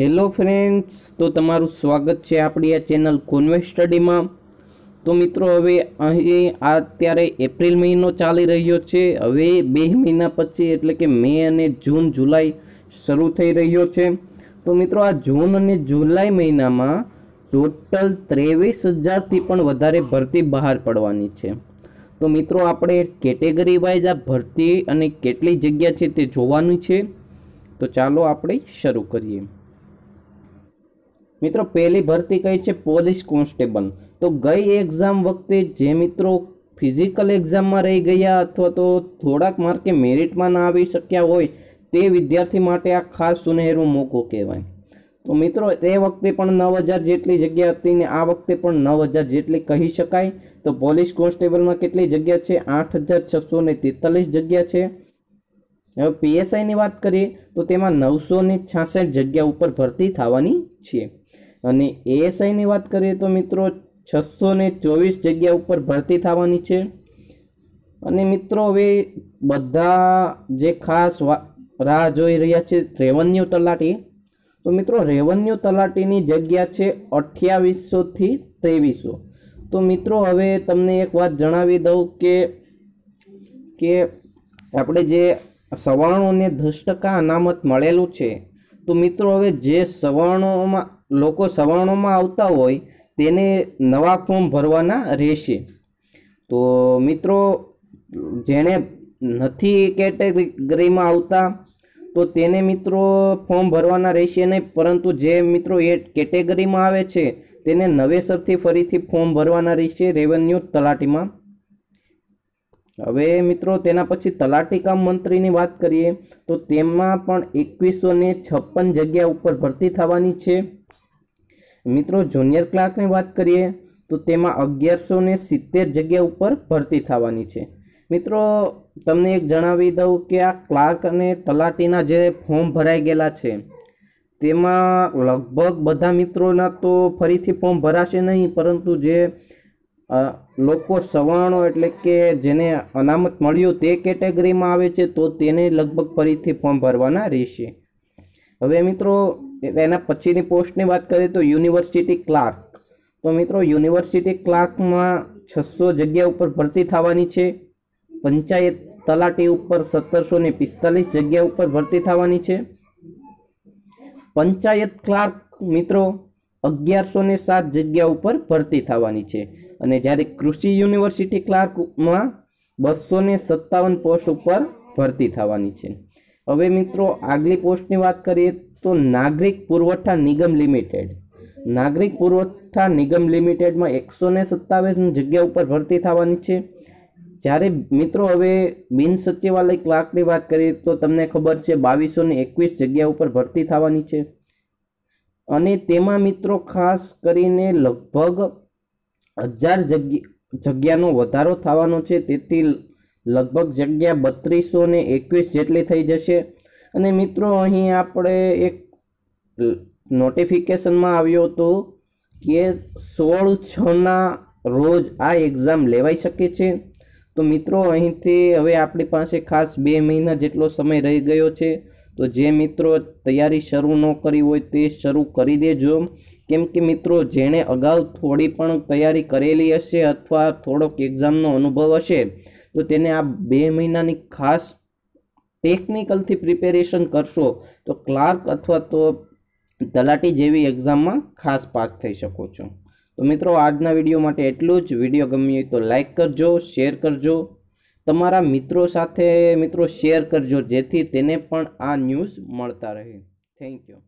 hello friends તો તમારું સ્વાગત છે આપણી આ ચેનલ કોન્વેક્સ સ્ટડીમાં તો મિત્રો હવે અહીં અત્યારે એપ્રિલ મહિનો ચાલી રહ્યો છે હવે બે મહિના પછી એટલે કે મે અને જૂન જુલાઈ શરૂ થઈ રહ્યો છે તો મિત્રો આ જૂન અને જુલાઈ મહિનામાં ટોટલ ત્રેવીસ હજારથી પણ વધારે ભરતી બહાર પડવાની છે તો મિત્રો આપણે કેટેગરી વાઇઝ આ ભરતી અને કેટલી જગ્યા છે તે જોવાની છે તો ચાલો આપણે શરૂ કરીએ મિત્રો પહેલી ભરતી કઈ છે પોલીસ કોન્સ્ટેબલ તો ગઈ એક્ઝામ વખતે જે મિત્રો ફિઝિકલ એક્ઝામમાં રહી ગયા અથવા તો થોડાક માર્કે મેરિટમાં ના આવી શક્યા હોય તે વિદ્યાર્થી માટે આ ખાસ સુનહેરો મોકો કહેવાય તો મિત્રો તે વખતે પણ નવ હજાર જેટલી જગ્યા હતી ને આ વખતે પણ નવ હજાર જેટલી કહી શકાય તો પોલીસ કોન્સ્ટેબલમાં કેટલી જગ્યા છે આઠ હજાર છસો ને તેતાલીસ જગ્યા છે હવે પીએસઆઈની વાત કરીએ તો તેમાં નવસો ને છાસઠ જગ્યા ઉપર ભરતી થવાની છે અને એએસઆઈની વાત કરીએ તો મિત્રો છસો ને ચોવીસ જગ્યા ઉપર ભરતી થવાની છે અને મિત્રો હવે બધા જે ખાસ રાહ જોઈ રહ્યા છે રેવન્યુ તલાટી તો મિત્રો રેવન્યુ તલાટીની જગ્યા છે અઠ્યાવીસોથી ત્રેવીસો તો મિત્રો હવે તમને એક વાત જણાવી દઉં કે કે આપણે જે સવર્ણોને દસ ટકા અનામત મળેલું છે તો મિત્રો હવે જે સવર્ણોમાં લોકો સવર્ણોમાં આવતા હોય તેને નવા ફોર્મ ભરવાના રહેશે તો મિત્રો જેણે નથી કેટેગરીમાં આવતા તો તેને મિત્રો ફોર્મ ભરવાના રહેશે નહીં પરંતુ જે મિત્રો એ કેટેગરીમાં આવે છે તેને નવેસરથી ફરીથી ફોર્મ ભરવાના રહેશે રેવન્યુ તલાટીમાં હવે મિત્રો તેના પછી તલાટી કામ મંત્રીની વાત કરીએ તો તેમાં પણ એકવીસો ને છપ્પન જગ્યા ઉપર ભરતી થવાની છે મિત્રો જુનિયર ક્લાર્કની વાત કરીએ તો તેમાં અગિયારસો ને સિત્તેર જગ્યા ઉપર ભરતી થવાની છે મિત્રો તમને એક જણાવી દઉં કે આ ક્લાર્ક અને તલાટીના જે ફોર્મ ભરાઈ ગયેલા છે તેમાં લગભગ બધા મિત્રોના તો ફરીથી ફોર્મ ભરાશે નહીં પરંતુ જે લોકો સવર્ણો એટલે કે જેને અનામત મળ્યું તે કેટેગરીમાં આવે છે તો તેને લગભગ ફરીથી ફોર્મ ભરવાના રહેશે હવે મિત્રો એના પછીની પોસ્ટની વાત કરીએ તો યુનિવર્સિટી ક્લાર્ક તો મિત્રો યુનિવર્સિટી ક્લાર્કમાં છસો જગ્યા ઉપર ભરતી થવાની છે પંચાયત તલાટી ઉપર સત્તરસો ને પિસ્તાલીસ જગ્યા ઉપર ભરતી થવાની છે પંચાયત ક્લાર્ક મિત્રો અગિયારસો ને સાત જગ્યા ઉપર ભરતી થવાની છે અને જ્યારે કૃષિ યુનિવર્સિટી ક્લાર્કમાં બસો ને સત્તાવન પોસ્ટ ઉપર ભરતી થવાની છે હવે મિત્રો આગલી પોસ્ટની વાત કરીએ તો નાગરિક પુરવઠા નિગમ લિમિટેડ નાગરિક પુરવઠા નિગમ લિમિટેડમાં એકસો ને સત્તાવીસ જગ્યા ઉપર ભરતી થવાની છે જ્યારે મિત્રો હવે બિન સચિવાલય ક્લાર્કની વાત કરીએ તો તમને ખબર છે બાવીસો ને એકવીસ જગ્યા ઉપર ભરતી થવાની છે અને તેમાં મિત્રો ખાસ કરીને લગભગ હજાર જગ્યાનો વધારો થવાનો છે તેથી લગભગ જગ્યા બત્રીસો ને એકવીસ જેટલી થઈ જશે અને મિત્રો અહીં આપણે એક નોટિફિકેશનમાં આવ્યો હતો કે સોળ છના રોજ આ એક્ઝામ લેવાઈ શકે છે તો મિત્રો અહીંથી હવે આપણી પાસે ખાસ બે મહિના જેટલો સમય રહી ગયો છે તો જે મિત્રો તૈયારી શરૂ ન કરી હોય તે શરૂ કરી દેજો કેમ કે મિત્રો જેણે અગાઉ થોડી પણ તૈયારી કરેલી હશે અથવા થોડોક એક્ઝામનો અનુભવ હશે તો તેને આ બે મહિનાની ખાસ ટેકનિકલથી પ્રિપેરેશન કરશો તો ક્લાર્ક અથવા તો તલાટી જેવી એક્ઝામમાં ખાસ પાસ થઈ શકો છો તો મિત્રો આજના વિડીયો માટે એટલું જ વિડીયો ગમ્યું તો લાઇક કરજો શેર કરજો તમારા મિત્રો સાથે મિત્રો શેર કરજો જેથી તેને પણ આ ન્યૂઝ મળતા રહે થેન્ક યુ